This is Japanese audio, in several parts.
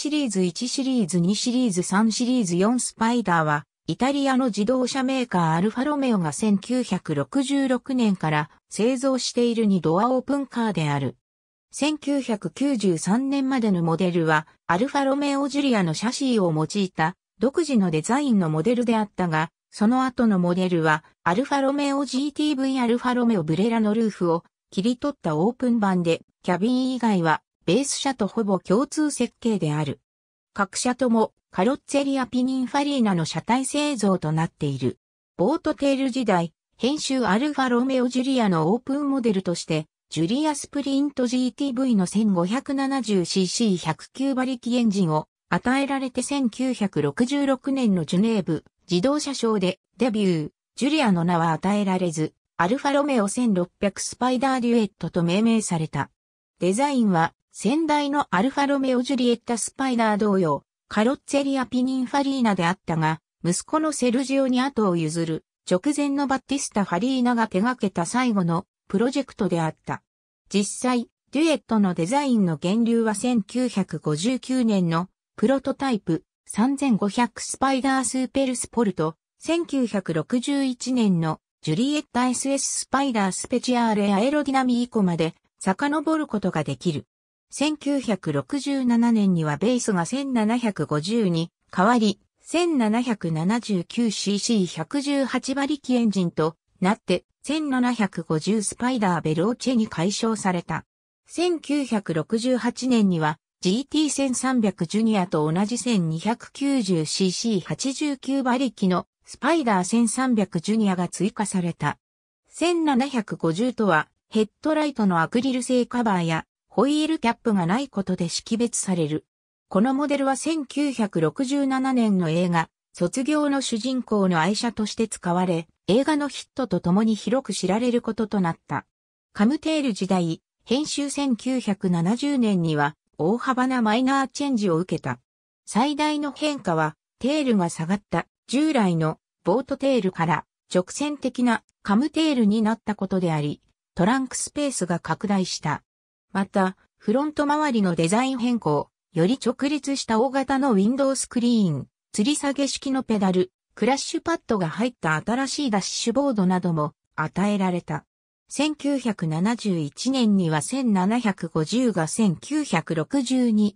シリーズ1シリーズ2シリーズ3シリーズ4スパイダーは、イタリアの自動車メーカーアルファロメオが1966年から製造している2ドアオープンカーである。1993年までのモデルは、アルファロメオジュリアのシャシーを用いた独自のデザインのモデルであったが、その後のモデルは、アルファロメオ GTV アルファロメオブレラのルーフを切り取ったオープン版で、キャビン以外はベース車とほぼ共通設計である。各車ともカロッツェリアピニンファリーナの車体製造となっている。ボートテール時代、編集アルファロメオ・ジュリアのオープンモデルとして、ジュリアスプリント GTV の 1570cc109 馬力エンジンを与えられて1966年のジュネーブ自動車賞でデビュー、ジュリアの名は与えられず、アルファロメオ1600スパイダーデュエットと命名された。デザインは先代のアルファロメオ・ジュリエッタ・スパイナー同様、カロッツェリア・ピニンファリーナであったが、息子のセルジオに後を譲る、直前のバッティスタ・ファリーナが手掛けた最後のプロジェクトであった。実際、デュエットのデザインの源流は1959年のプロトタイプ3500スパイダースーペルスポルト、1961年のジュリエッタ SS スパイダースペチアーレアエロディナミーコまで遡ることができる。1967年にはベースが1750に変わり、1779cc118 馬力エンジンとなって、1750スパイダーベローチェに解消された。1968年には GT1300 ジュニアと同じ 1290cc89 馬力のスパイダー1300ジュニアが追加された。1750とはヘッドライトのアクリル製カバーやホイールキャップがないことで識別される。このモデルは1967年の映画、卒業の主人公の愛車として使われ、映画のヒットとともに広く知られることとなった。カムテール時代、編集1970年には大幅なマイナーチェンジを受けた。最大の変化は、テールが下がった従来のボートテールから直線的なカムテールになったことであり、トランクスペースが拡大した。また、フロント周りのデザイン変更、より直立した大型のウィンドウスクリーン、吊り下げ式のペダル、クラッシュパッドが入った新しいダッシュボードなども与えられた。1971年には1750が 1962cc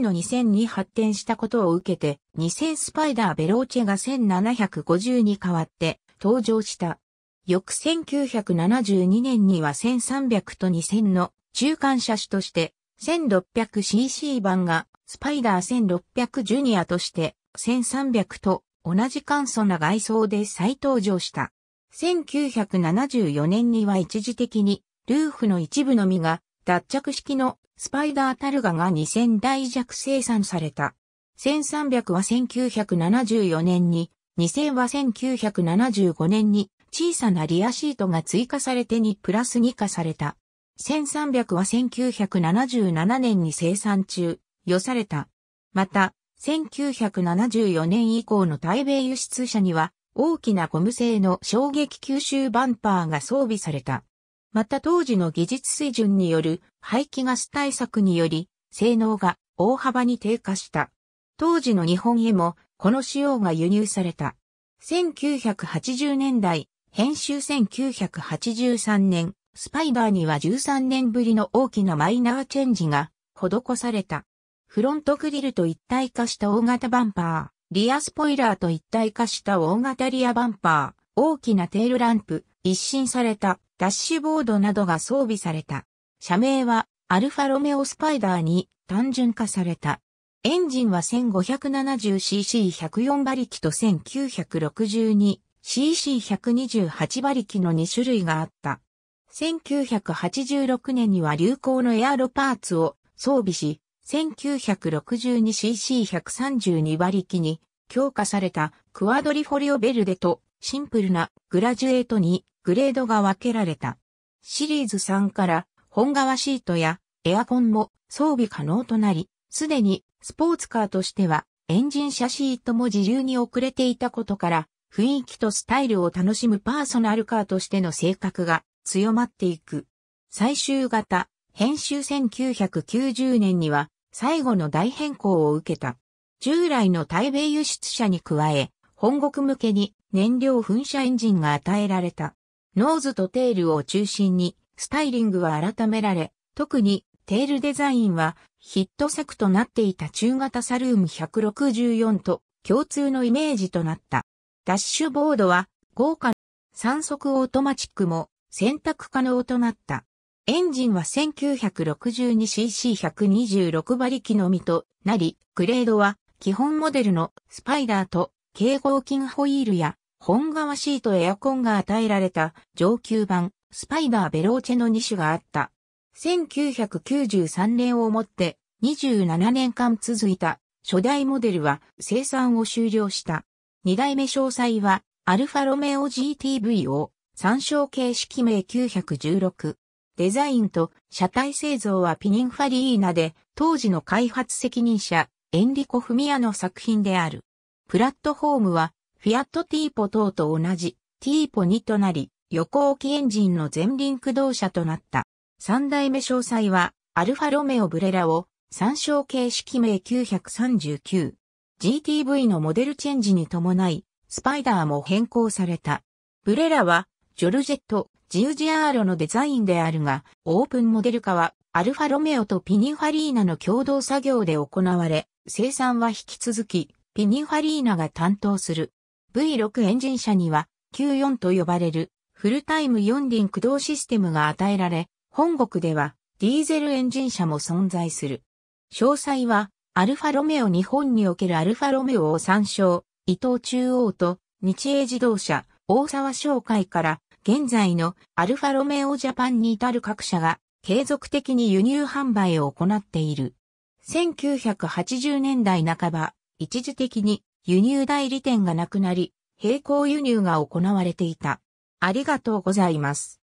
の2000に発展したことを受けて2000スパイダーベローチェが1750に変わって登場した。翌1972年には1300と2000の中間車種として 1600cc 版がスパイダー1600ジュニアとして1300と同じ簡素な外装で再登場した。1974年には一時的にルーフの一部のみが脱着式のスパイダータルガが2000台弱生産された。1300は1974年に、2000は1975年に小さなリアシートが追加されてにプラス2化された。1300は1977年に生産中、予された。また、1974年以降の対米輸出車には、大きなゴム製の衝撃吸収バンパーが装備された。また当時の技術水準による排気ガス対策により、性能が大幅に低下した。当時の日本へも、この仕様が輸入された。1980年代、編集1983年、スパイダーには13年ぶりの大きなマイナーチェンジが施された。フロントグリルと一体化した大型バンパー、リアスポイラーと一体化した大型リアバンパー、大きなテールランプ、一新されたダッシュボードなどが装備された。社名はアルファロメオスパイダーに単純化された。エンジンは 1570cc104 馬力と 1962cc128 馬力の2種類があった。1986年には流行のエアロパーツを装備し、1962cc132 馬力に強化されたクワドリフォリオベルデとシンプルなグラジュエートにグレードが分けられた。シリーズ3から本革シートやエアコンも装備可能となり、すでにスポーツカーとしてはエンジン車シートも自由に遅れていたことから、雰囲気とスタイルを楽しむパーソナルカーとしての性格が強まっていく。最終型、編集1990年には最後の大変更を受けた。従来の対米輸出車に加え、本国向けに燃料噴射エンジンが与えられた。ノーズとテールを中心にスタイリングは改められ、特にテールデザインはヒット作となっていた中型サルーム164と共通のイメージとなった。ダッシュボードは豪華3速オートマチックも選択可能となった。エンジンは 1962cc126 馬力のみとなり、グレードは基本モデルのスパイダーと警報金ホイールや本革シートエアコンが与えられた上級版スパイダーベローチェの2種があった。1993年をもって27年間続いた初代モデルは生産を終了した。2代目詳細はアルファロメオ GTV を参照形式名916。デザインと車体製造はピニンファリーナで、当時の開発責任者、エンリコ・フミヤの作品である。プラットフォームは、フィアット・ティーポ等と同じ、ティーポ2となり、横置きエンジンの前輪駆動車となった。三代目詳細は、アルファロメオブレラを、参照形式名939。GTV のモデルチェンジに伴い、スパイダーも変更された。ブレラは、ジョルジェット・ジュージアーロのデザインであるが、オープンモデル化は、アルファロメオとピニファリーナの共同作業で行われ、生産は引き続き、ピニファリーナが担当する。V6 エンジン車には、Q4 と呼ばれる、フルタイム4輪駆動システムが与えられ、本国では、ディーゼルエンジン車も存在する。詳細は、アルファロメオ日本におけるアルファロメオを参照、伊東中央と、日英自動車、大沢商会から、現在のアルファロメオジャパンに至る各社が継続的に輸入販売を行っている。1980年代半ば、一時的に輸入代理店がなくなり、並行輸入が行われていた。ありがとうございます。